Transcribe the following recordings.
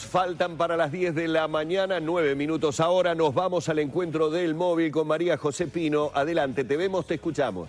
Faltan para las 10 de la mañana, 9 minutos ahora. Nos vamos al encuentro del móvil con María Josepino. Pino. Adelante, te vemos, te escuchamos.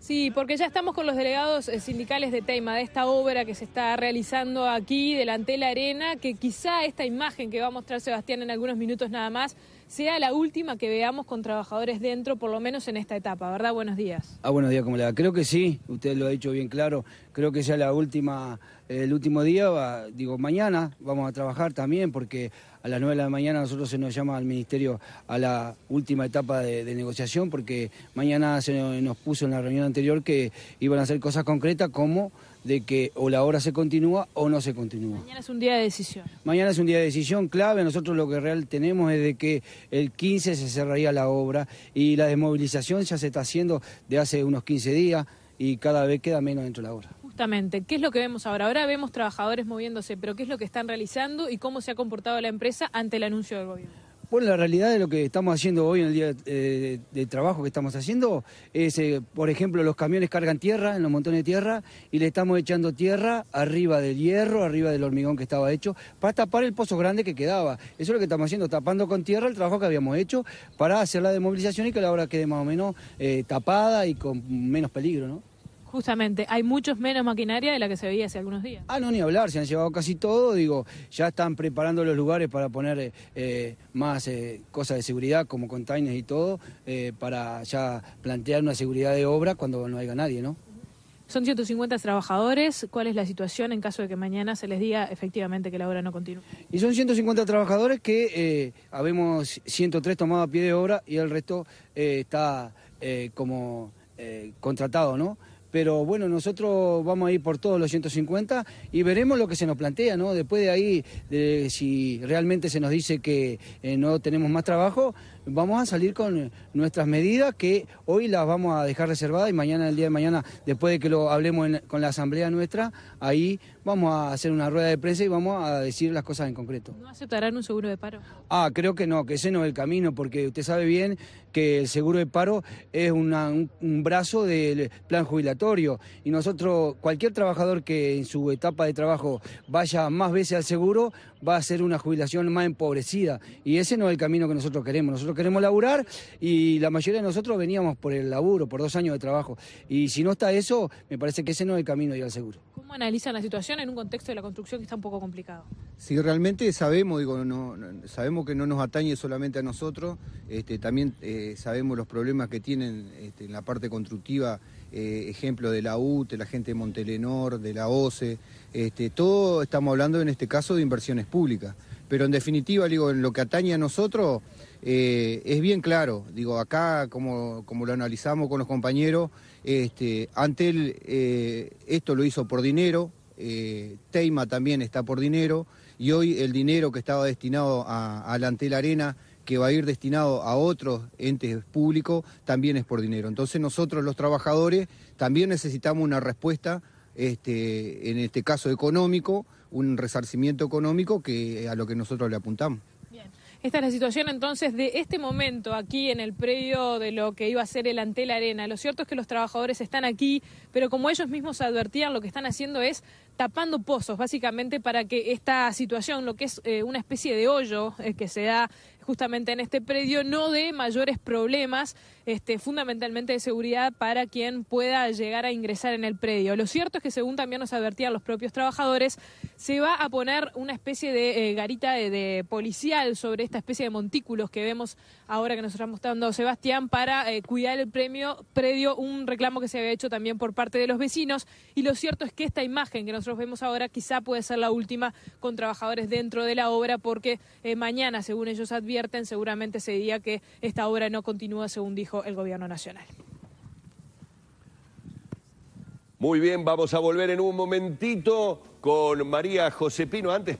Sí, porque ya estamos con los delegados eh, sindicales de Teima, de esta obra que se está realizando aquí delante de la arena, que quizá esta imagen que va a mostrar Sebastián en algunos minutos nada más sea la última que veamos con trabajadores dentro, por lo menos en esta etapa, ¿verdad? Buenos días. Ah, buenos días, como le Creo que sí, usted lo ha dicho bien claro, creo que sea la última, eh, el último día, digo, mañana vamos a trabajar también porque a las 9 de la mañana nosotros se nos llama al Ministerio a la última etapa de, de negociación porque mañana se nos puso en la reunión anterior que iban a hacer cosas concretas como de que o la obra se continúa o no se continúa. Mañana es un día de decisión. Mañana es un día de decisión clave. Nosotros lo que real tenemos es de que el 15 se cerraría la obra y la desmovilización ya se está haciendo de hace unos 15 días y cada vez queda menos dentro de la obra. Justamente, ¿qué es lo que vemos ahora? Ahora vemos trabajadores moviéndose, pero ¿qué es lo que están realizando y cómo se ha comportado la empresa ante el anuncio del gobierno? Bueno, la realidad de lo que estamos haciendo hoy en el día eh, de trabajo que estamos haciendo es, eh, por ejemplo, los camiones cargan tierra en los montones de tierra y le estamos echando tierra arriba del hierro, arriba del hormigón que estaba hecho, para tapar el pozo grande que quedaba. Eso es lo que estamos haciendo, tapando con tierra el trabajo que habíamos hecho para hacer la desmovilización y que la obra quede más o menos eh, tapada y con menos peligro, ¿no? Justamente, hay muchos menos maquinaria de la que se veía hace algunos días. Ah, no, ni hablar, se han llevado casi todo, digo, ya están preparando los lugares para poner eh, eh, más eh, cosas de seguridad, como containers y todo, para ya plantear una seguridad de obra cuando no haya nadie, ¿no? Son 150 trabajadores. ¿Cuál es la situación en caso de que mañana se les diga efectivamente que la obra no continúe? Y son 150 trabajadores que habemos 103 tomado a pie de obra y el resto está como contratado, ¿no? pero bueno, nosotros vamos a ir por todos los 150 y veremos lo que se nos plantea, ¿no? Después de ahí, de, si realmente se nos dice que eh, no tenemos más trabajo, vamos a salir con eh, nuestras medidas que hoy las vamos a dejar reservadas y mañana, el día de mañana, después de que lo hablemos con la asamblea nuestra, ahí vamos a hacer una rueda de prensa y vamos a decir las cosas en concreto. ¿No aceptarán un seguro de paro? Ah, creo que no, que ese no es el camino, porque usted sabe bien que el seguro de paro es un, un, brazo del plan jubilatorio y nosotros, cualquier trabajador que en su etapa de trabajo vaya más veces al seguro, va a ser una jubilación más empobrecida y ese no es el camino que nosotros queremos queremos laburar y la mayoría de nosotros veníamos por el laburo, por dos años de trabajo. Y si no está eso, me parece que ese no es el camino ir al seguro. ¿Cómo analizan la situación en un contexto de la construcción que está un poco complicado? Si realmente sabemos, digo, sabemos que no nos atañe solamente a nosotros, este, también eh, sabemos los problemas que tienen este, en la parte constructiva, eh, ejemplo de la UTE, la gente de Montelenor, de la OCE, este, todo estamos hablando en este caso de inversiones públicas. Pero en definitiva, digo, en lo que atañe a nosotros, eh, es bien claro. Digo, acá, como, como lo analizamos con los compañeros, este, Antel eh, esto lo hizo por dinero, eh, Teima también está por dinero, y hoy el dinero que estaba destinado a, a la Antel Arena que va a ir destinado a otros entes públicos, también es por dinero. Entonces nosotros los trabajadores también necesitamos una respuesta este, en este caso económico, un resarcimiento económico que eh, a lo que nosotros le apuntamos. Bien. Esta es la situación entonces de este momento aquí en el predio de lo que iba a ser el Antel Arena. Lo cierto es que los trabajadores están aquí, pero como ellos mismos advertían, lo que están haciendo es tapando pozos, básicamente, para que esta situación, lo que es eh, una especie de hoyo eh, que se da justamente en este predio, no dé mayores problemas, este, fundamentalmente de seguridad, para quien pueda llegar a ingresar en el predio. Lo cierto es que, según también nos advertían los propios trabajadores, se va a poner una especie de eh, garita de, policial sobre esta especie de montículos que vemos ahora que nos está mostrando Sebastián para cuidar el premio, predio, un reclamo que se había hecho también por parte de los vecinos. Y lo cierto es que esta imagen que nos nosotros vemos ahora quizá puede ser la última con trabajadores dentro de la obra porque eh, mañana, según ellos advierten, seguramente se que esta obra no continúa, según dijo el gobierno nacional. Muy bien, vamos a volver en un momentito con María Josepino antes.